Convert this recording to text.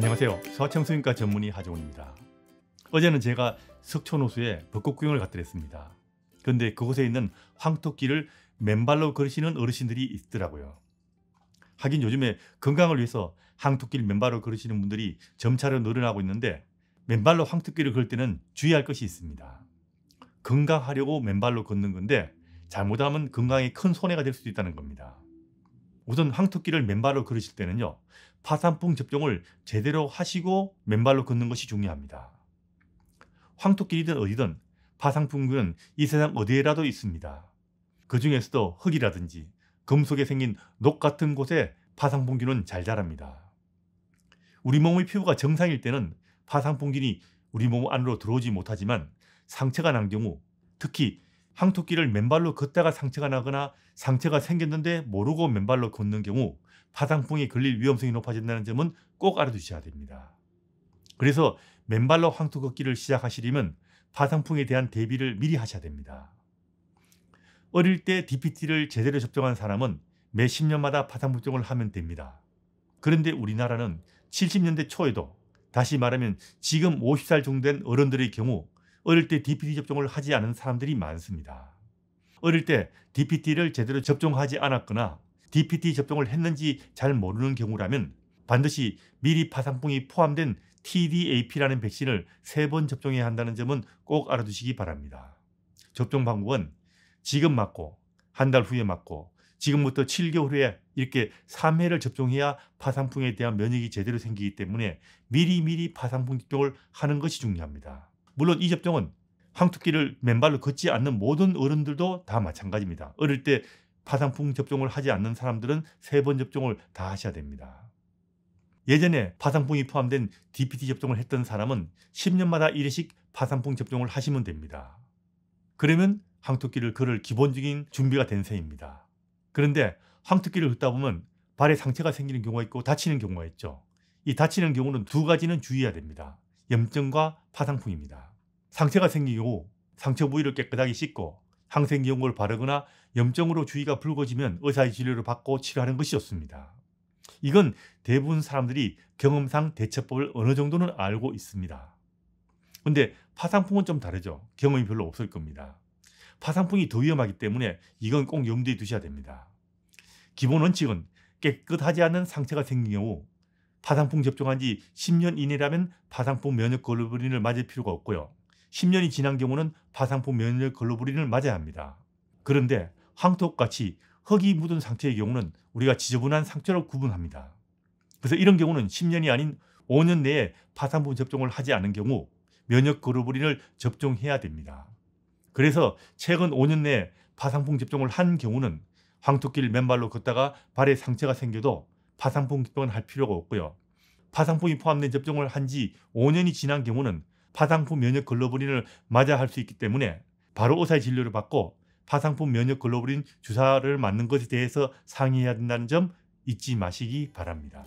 안녕하세요. 소아청소년과 전문의 하정훈입니다. 어제는 제가 석촌호수에 벚꽃 구경을 갔더랬습니다. 그런데 그곳에 있는 황토끼를 맨발로 걸으시는 어르신들이 있더라고요. 하긴 요즘에 건강을 위해서 황토끼를 맨발로 걸으시는 분들이 점차로 늘어나고 있는데 맨발로 황토끼를 걸 때는 주의할 것이 있습니다. 건강하려고 맨발로 걷는 건데 잘못하면 건강에 큰 손해가 될 수도 있다는 겁니다. 우선 황토끼를 맨발로 걸으실 때는요. 파산풍 접종을 제대로 하시고 맨발로 걷는 것이 중요합니다. 황토끼이든 어디든 파상풍구는 이 세상 어디에라도 있습니다. 그 중에서도 흙이라든지 금속에 생긴 녹 같은 곳에 파상풍균은 잘 자랍니다. 우리 몸의 피부가 정상일 때는 파상풍균이 우리 몸 안으로 들어오지 못하지만 상처가 난 경우 특히 황토끼를 맨발로 걷다가 상처가 나거나 상처가 생겼는데 모르고 맨발로 걷는 경우 파상풍에 걸릴 위험성이 높아진다는 점은 꼭 알아두셔야 됩니다. 그래서 맨발로 황토 걷기를 시작하시려면 파상풍에 대한 대비를 미리 하셔야 됩니다. 어릴 때 DPT를 제대로 접종한 사람은 매 10년마다 파상복종을 하면 됩니다. 그런데 우리나라는 70년대 초에도 다시 말하면 지금 50살 정도 된 어른들의 경우 어릴 때 DPT 접종을 하지 않은 사람들이 많습니다. 어릴 때 DPT를 제대로 접종하지 않았거나 DPT 접종을 했는지 잘 모르는 경우라면 반드시 미리 파상풍이 포함된 TDAP라는 백신을 3번 접종해야 한다는 점은 꼭 알아두시기 바랍니다. 접종 방법은 지금 맞고 한 달 후에 맞고 지금부터 7개월 후에 이렇게 3회를 접종해야 파상풍에 대한 면역이 제대로 생기기 때문에 미리미리 파상풍 접종을 하는 것이 중요합니다. 물론 이 접종은 황토끼를 맨발로 걷지 않는 모든 어른들도 다 마찬가지입니다. 어릴 때 파상풍 접종을 하지 않는 사람들은 세 번 접종을 다 하셔야 됩니다. 예전에 파상풍이 포함된 DPT 접종을 했던 사람은 10년마다 1회씩 파상풍 접종을 하시면 됩니다. 그러면 황토끼를 걸을 기본적인 준비가 된 셈입니다. 그런데 황토끼를 걷다 보면 발에 상처가 생기는 경우가 있고 다치는 경우가 있죠. 이 다치는 경우는 두 가지는 주의해야 됩니다. 염증과 파상풍입니다. 상처가 생기고 상처 부위를 깨끗하게 씻고 항생기용를 바르거나 염증으로 주위가 붉어지면 의사의 진료를 받고 치료하는 것이 좋습니다. 이건 대부분 사람들이 경험상 대처법을 어느 정도는 알고 있습니다. 근데 파상풍은 좀 다르죠. 경험이 별로 없을 겁니다. 파상풍이 더 위험하기 때문에 이건 꼭 염두에 두셔야 됩니다. 기본 원칙은 깨끗하지 않은 상처가 생긴 경우 파상풍 접종한 지 10년 이내라면 파상풍 면역 글로불린을 맞을 필요가 없고요. 10년이 지난 경우는 파상풍 면역 글로불린을 맞아야 합니다. 그런데 황토같이 흙이 묻은 상태의 경우는 우리가 지저분한 상처로 구분합니다. 그래서 이런 경우는 10년이 아닌 5년 내에 파상풍 접종을 하지 않은 경우 면역 글로불린을 접종해야 됩니다. 그래서 최근 5년 내에 파상풍 접종을 한 경우는 황토길 맨발로 걷다가 발에 상처가 생겨도 파상풍 접종은 할 필요가 없고요. 파상풍이 포함된 접종을 한 지 5년이 지난 경우는 파상풍 면역 글로브린을 맞아 할 수 있기 때문에 바로 의사의 진료를 받고 파상풍 면역 글로브린 주사를 맞는 것에 대해서 상의해야 된다는 점 잊지 마시기 바랍니다.